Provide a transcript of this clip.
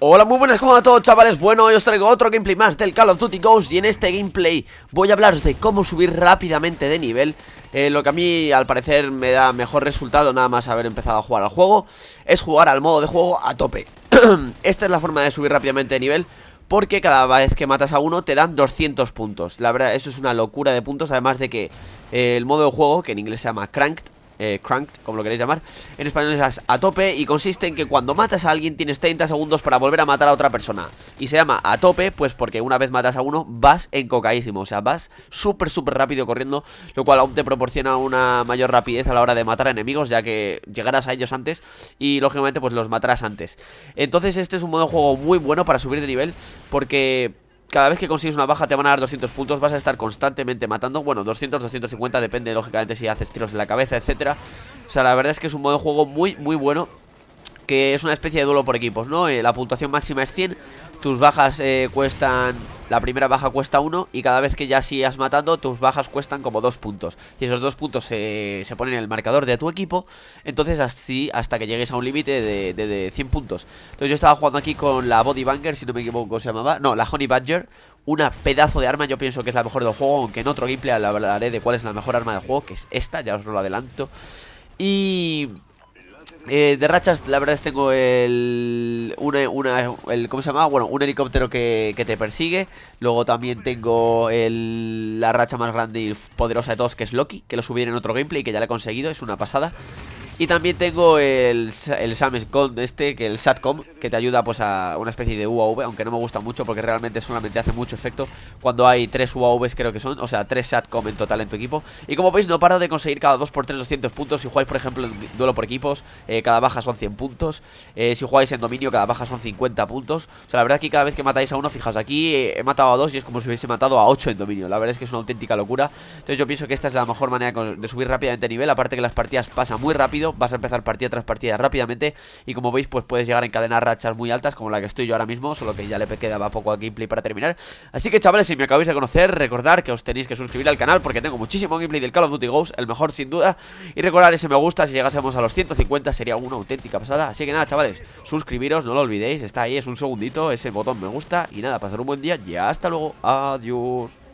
Hola, muy buenas a todos chavales, bueno hoy os traigo otro gameplay más del Call of Duty Ghost y en este gameplay voy a hablaros de cómo subir rápidamente de nivel eh, Lo que a mí al parecer me da mejor resultado nada más haber empezado a jugar al juego es jugar al modo de juego a tope Esta es la forma de subir rápidamente de nivel porque cada vez que matas a uno te dan 200 puntos La verdad eso es una locura de puntos además de que eh, el modo de juego que en inglés se llama Cranked eh, cranked, como lo queréis llamar En español es a tope y consiste en que cuando matas a alguien tienes 30 segundos para volver a matar a otra persona Y se llama a tope pues porque una vez matas a uno vas en cocaísimo o sea vas súper súper rápido corriendo Lo cual aún te proporciona una mayor rapidez a la hora de matar a enemigos ya que llegarás a ellos antes Y lógicamente pues los matarás antes Entonces este es un modo de juego muy bueno para subir de nivel porque cada vez que consigues una baja te van a dar 200 puntos, vas a estar constantemente matando, bueno, 200, 250, depende lógicamente si haces tiros en la cabeza, etcétera. O sea, la verdad es que es un modo de juego muy, muy bueno que es una especie de duelo por equipos, ¿no? Eh, la puntuación máxima es 100, tus bajas eh, cuestan... La primera baja cuesta 1 y cada vez que ya sigas matando tus bajas cuestan como 2 puntos. Y esos 2 puntos se, se, ponen en el marcador de tu equipo, entonces así hasta que llegues a un límite de, de, 100 puntos. Entonces yo estaba jugando aquí con la Body Banger, si no me equivoco se llamaba. No, la Honey Badger, una pedazo de arma, yo pienso que es la mejor del juego, aunque en otro gameplay hablaré de cuál es la mejor arma del juego, que es esta, ya os lo adelanto. Y eh, de rachas, la verdad es tengo el. Una, el ¿Cómo se llama? Bueno, un helicóptero que, que te persigue. Luego también tengo el, la racha más grande y poderosa de todos, que es Loki, que lo subí en otro gameplay, que ya la he conseguido, es una pasada. Y también tengo el, el Con este, que el SATCOM, que te ayuda pues a una especie de UAV, aunque no me gusta mucho porque realmente solamente hace mucho efecto cuando hay tres UAVs creo que son, o sea, tres SATCOM en total en tu equipo. Y como veis no paro de conseguir cada 2 por 3 200 puntos, si jugáis por ejemplo en duelo por equipos, eh, cada baja son 100 puntos, eh, si jugáis en dominio cada baja son 50 puntos. O sea, la verdad que cada vez que matáis a uno, fijaos, aquí he matado a dos y es como si hubiese matado a 8 en dominio. La verdad es que es una auténtica locura. Entonces yo pienso que esta es la mejor manera de subir rápidamente nivel, aparte que las partidas pasan muy rápido vas a empezar partida tras partida rápidamente y como veis pues puedes llegar a encadenar rachas muy altas como la que estoy yo ahora mismo, solo que ya le quedaba poco al gameplay para terminar. Así que chavales, si me acabáis de conocer, recordar que os tenéis que suscribir al canal porque tengo muchísimo gameplay del Call of Duty Ghost, el mejor sin duda, y recordar ese me gusta, si llegásemos a los 150 sería una auténtica pasada. Así que nada chavales, suscribiros, no lo olvidéis, está ahí, es un segundito, ese botón me gusta y nada, pasar un buen día y hasta luego, adiós.